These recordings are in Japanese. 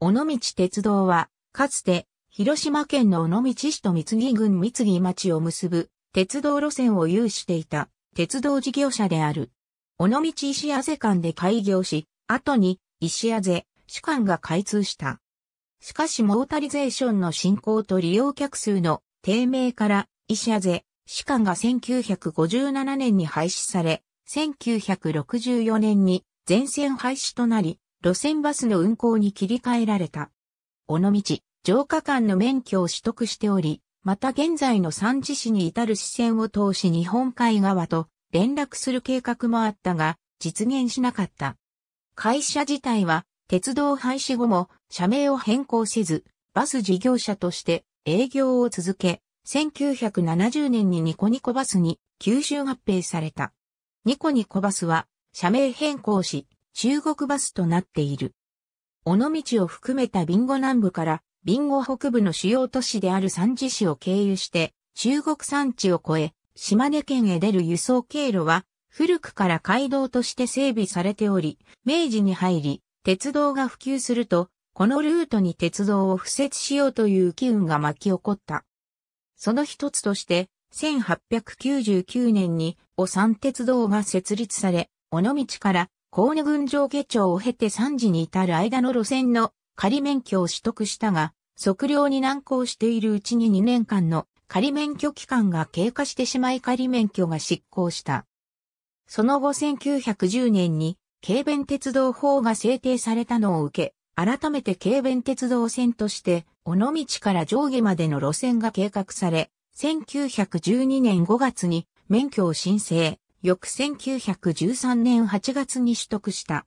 尾道鉄道は、かつて、広島県の尾道市と三木郡三木町を結ぶ、鉄道路線を有していた、鉄道事業者である。尾道石屋瀬間で開業し、後に、石屋瀬、主間が開通した。しかしモータリゼーションの進行と利用客数の低迷から、石屋瀬、主間が1957年に廃止され、1964年に全線廃止となり、路線バスの運行に切り替えられた。尾道、城下間の免許を取得しており、また現在の三地市に至る支線を通し日本海側と連絡する計画もあったが、実現しなかった。会社自体は、鉄道廃止後も社名を変更せず、バス事業者として営業を続け、1970年にニコニコバスに吸収合併された。ニコニコバスは社名変更し、中国バスとなっている。尾道を含めたビンゴ南部からビンゴ北部の主要都市である三次市を経由して中国山地を越え島根県へ出る輸送経路は古くから街道として整備されており、明治に入り鉄道が普及するとこのルートに鉄道を敷設しようという機運が巻き起こった。その一つとして、1899年に、お山鉄道が設立され、尾道から高ー群上下町を経て3時に至る間の路線の仮免許を取得したが、測量に難航しているうちに2年間の仮免許期間が経過してしまい仮免許が失効した。その後1910年に、軽便鉄道法が制定されたのを受け、改めて軽便鉄道線として、尾道から上下までの路線が計画され、1912年5月に免許を申請。翌1913年8月に取得した。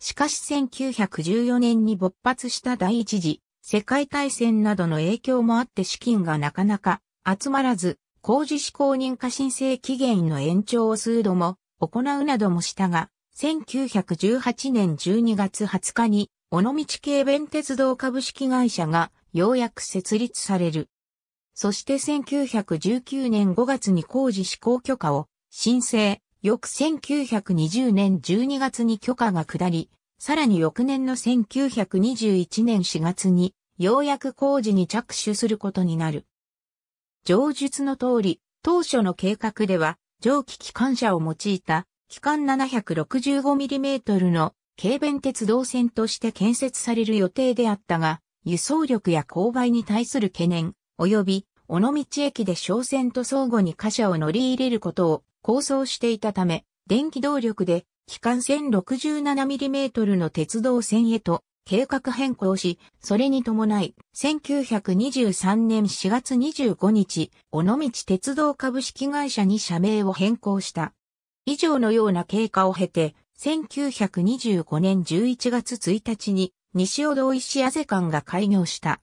しかし1914年に勃発した第一次世界大戦などの影響もあって資金がなかなか集まらず、工事施行認可申請期限の延長を数度も行うなどもしたが、1918年12月20日に、尾道系弁鉄道株式会社がようやく設立される。そして1919年5月に工事施行許可を申請、翌1920年12月に許可が下り、さらに翌年の1921年4月に、ようやく工事に着手することになる。上述の通り、当初の計画では、蒸気機関車を用いた、機関 765mm の軽便鉄道線として建設される予定であったが、輸送力や勾配に対する懸念、及び、尾道駅で商船と相互に貨車を乗り入れることを構想していたため、電気動力で、機関線 67mm の鉄道線へと計画変更し、それに伴い、1923年4月25日、尾道鉄道株式会社に社名を変更した。以上のような経過を経て、1925年11月1日に、西尾道石あぜ館が開業した。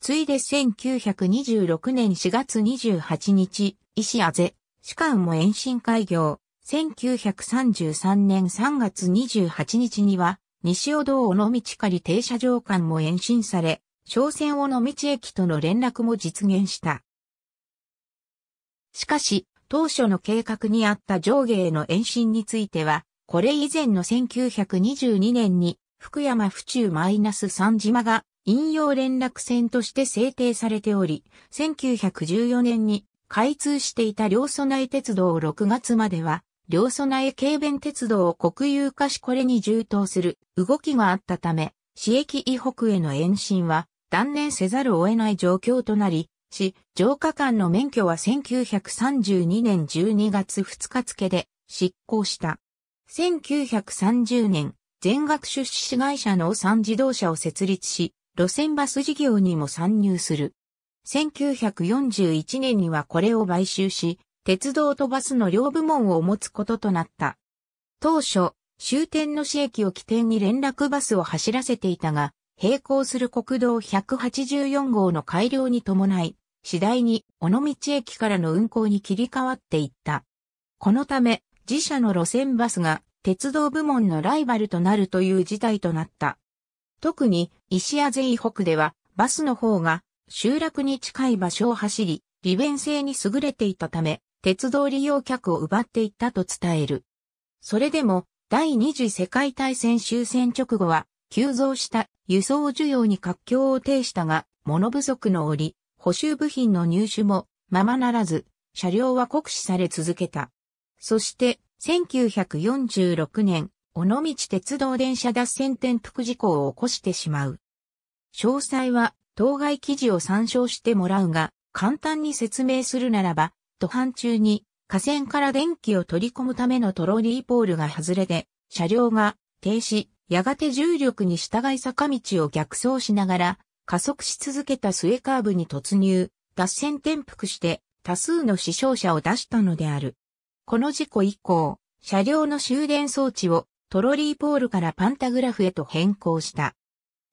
ついで1926年4月28日、石あぜ、士官も延伸開業、1933年3月28日には、西尾道尾道仮停車場間も延伸され、商船尾道駅との連絡も実現した。しかし、当初の計画にあった上下への延伸については、これ以前の1922年に、福山府中マイナス三島が引用連絡船として制定されており、1914年に開通していた両備内鉄道6月までは、両備内軽便鉄道を国有化しこれに充当する動きがあったため、市駅以北への延伸は断念せざるを得ない状況となり、市、城下間の免許は1932年12月2日付で執行した。1930年、全額出資会社の産自動車を設立し、路線バス事業にも参入する。1941年にはこれを買収し、鉄道とバスの両部門を持つこととなった。当初、終点の市駅を起点に連絡バスを走らせていたが、並行する国道184号の改良に伴い、次第に尾道駅からの運行に切り替わっていった。このため、自社の路線バスが鉄道部門のライバルとなるという事態となった。特に、石屋税北では、バスの方が集落に近い場所を走り、利便性に優れていたため、鉄道利用客を奪っていったと伝える。それでも、第二次世界大戦終戦直後は、急増した輸送需要に活況を呈したが、物不足の折、補修部品の入手もままならず、車両は酷使され続けた。そして、1946年、尾道鉄道電車脱線転覆事故を起こしてしまう。詳細は当該記事を参照してもらうが、簡単に説明するならば、途半中に架線から電気を取り込むためのトロリーポールが外れて、車両が停止、やがて重力に従い坂道を逆走しながら、加速し続けた末カーブに突入、脱線転覆して多数の死傷者を出したのである。この事故以降、車両の終電装置をトロリーポールからパンタグラフへと変更した。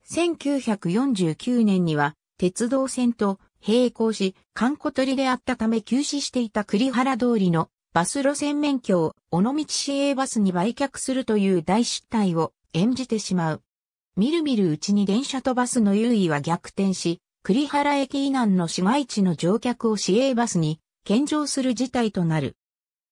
1949年には鉄道線と並行し、観光取りであったため休止していた栗原通りのバス路線免許を尾道市営バスに売却するという大失態を演じてしまう。みるみるうちに電車とバスの優位は逆転し、栗原駅以南の市街地の乗客を市営バスに献上する事態となる。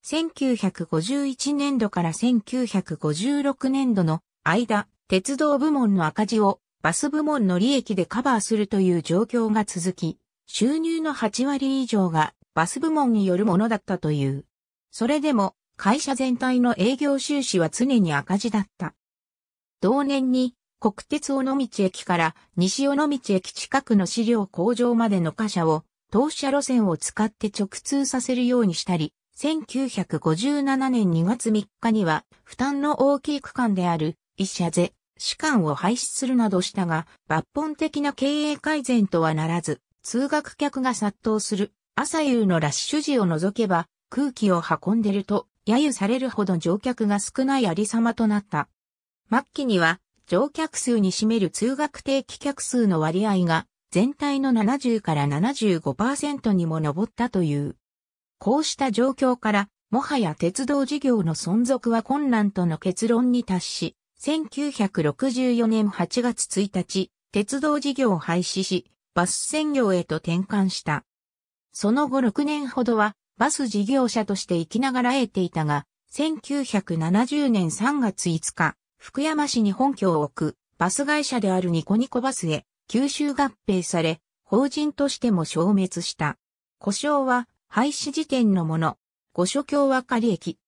1951年度から1956年度の間、鉄道部門の赤字をバス部門の利益でカバーするという状況が続き、収入の8割以上がバス部門によるものだったという。それでも会社全体の営業収支は常に赤字だった。同年に国鉄尾道駅から西尾道駅近くの資料工場までの貨車を当社路線を使って直通させるようにしたり、1957年2月3日には負担の大きい区間である一社税士官を廃止するなどしたが、抜本的な経営改善とはならず、通学客が殺到する朝夕のラッシュ時を除けば、空気を運んでると、揶揄されるほど乗客が少ないありさまとなった。末期には、乗客数に占める通学定期客数の割合が、全体の70から75%にも上ったという。こうした状況から、もはや鉄道事業の存続は困難との結論に達し、1964年8月1日、鉄道事業を廃止し、バス専業へと転換した。その後6年ほどは、バス事業者として生きながら得ていたが、1970年3月5日、福山市に本拠を置く、バス会社であるニコニコバスへ、吸収合併され、法人としても消滅した。故障は、廃止時点のもの、五所共和り駅、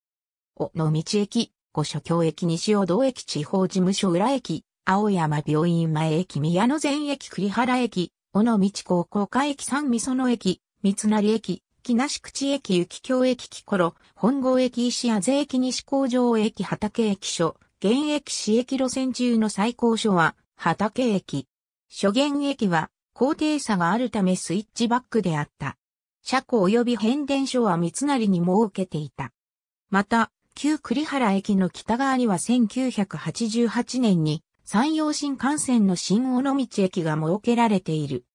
おの道駅、五所京駅西尾道駅地方事務所裏駅、青山病院前駅宮野前駅栗原駅、尾道高校下駅三味園駅、三成駅、木梨口駅雪京駅木ころ、本郷駅石谷税駅西工場駅畑駅所、現駅市駅路線中の最高所は畑駅。所現駅は高低差があるためスイッチバックであった。車庫及び変電所は三成に設けていた。また、旧栗原駅の北側には1988年に山陽新幹線の新尾道駅が設けられている。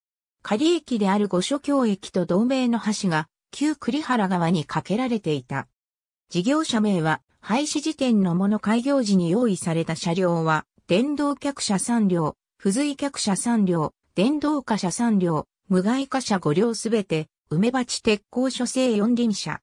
仮駅である五所京駅と同名の橋が旧栗原側に架けられていた。事業者名は廃止時点のもの開業時に用意された車両は電動客車3両、付随客車3両、電動貨車3両、無害貨車5両すべて、梅鉢鉄鋼所製四輪車。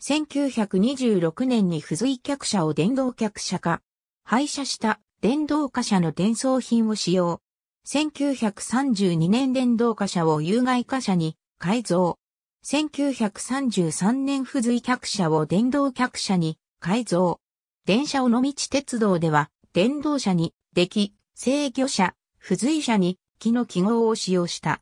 1926年に付随客車を電動客車化。廃車した電動貨車の転送品を使用。1932年電動貨車を有害貨車に改造。1933年付随客車を電動客車に改造。電車尾道鉄道では、電動車に、出来、制御車、付随車に、木の記号を使用した。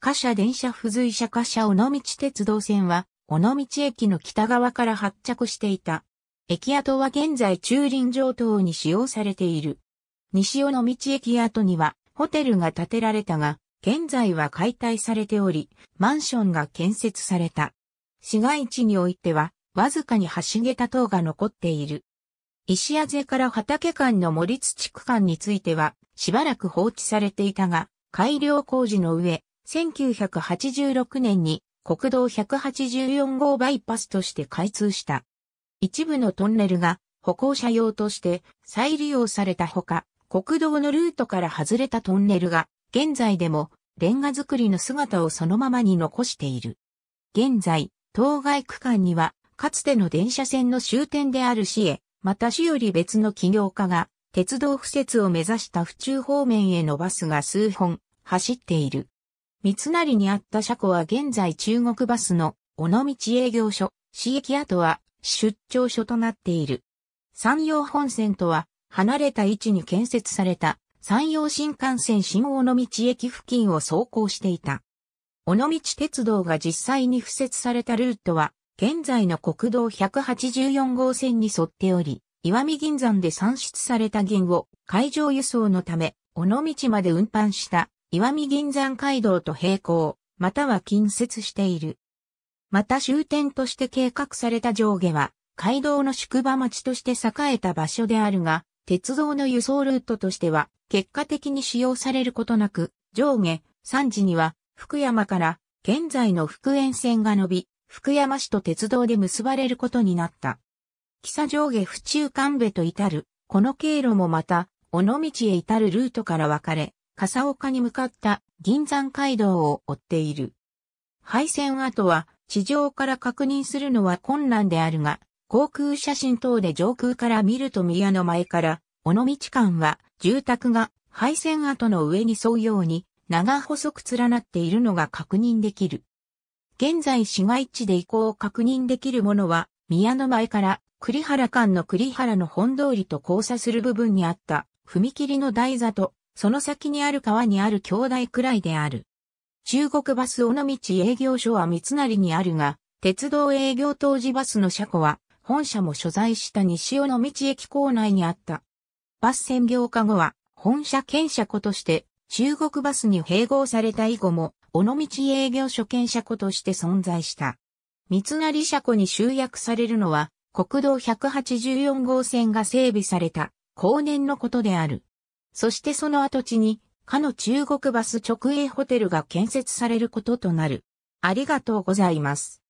貨車電車付随車貨車尾道鉄道線は、尾道駅の北側から発着していた。駅跡は現在駐輪場等に使用されている。西尾道駅跡にはホテルが建てられたが、現在は解体されており、マンションが建設された。市街地においては、わずかに橋桁等が残っている。石屋瀬から畑間の森土区間については、しばらく放置されていたが、改良工事の上、1986年に国道184号バイパスとして開通した。一部のトンネルが歩行者用として再利用されたほか、国道のルートから外れたトンネルが現在でもレンガ造りの姿をそのままに残している。現在、当該区間にはかつての電車線の終点である市へ、また市より別の企業家が鉄道敷設を目指した府中方面へのバスが数本走っている。三成にあった車庫は現在中国バスの尾道営業所、市駅跡は出張所となっている。山陽本線とは離れた位置に建設された山陽新幹線新尾道駅付近を走行していた。尾道鉄道が実際に付設されたルートは現在の国道184号線に沿っており、岩見銀山で産出された銀を海上輸送のため、尾道まで運搬した岩見銀山街道と並行、または近接している。また終点として計画された上下は、街道の宿場町として栄えた場所であるが、鉄道の輸送ルートとしては、結果的に使用されることなく、上下、3時には、福山から、現在の福塩線が伸び、福山市と鉄道で結ばれることになった。木佐上下府中間部と至る、この経路もまた、尾道へ至るルートから分かれ、笠岡に向かった銀山街道を追っている。廃線跡は地上から確認するのは困難であるが、航空写真等で上空から見ると宮の前から、尾道間は住宅が廃線跡の上に沿うように長細く連なっているのが確認できる。現在市街地で移行を確認できるものは、宮の前から栗原間の栗原の本通りと交差する部分にあった踏切の台座とその先にある川にある兄弟くらいである。中国バス尾道営業所は三成にあるが、鉄道営業当時バスの車庫は、本社も所在した西尾道駅構内にあった。バス専業化後は、本社兼車庫として、中国バスに併合された以後も、尾道営業所兼車庫として存在した。三成車庫に集約されるのは、国道184号線が整備された、後年のことである。そしてその跡地に、かの中国バス直営ホテルが建設されることとなる。ありがとうございます。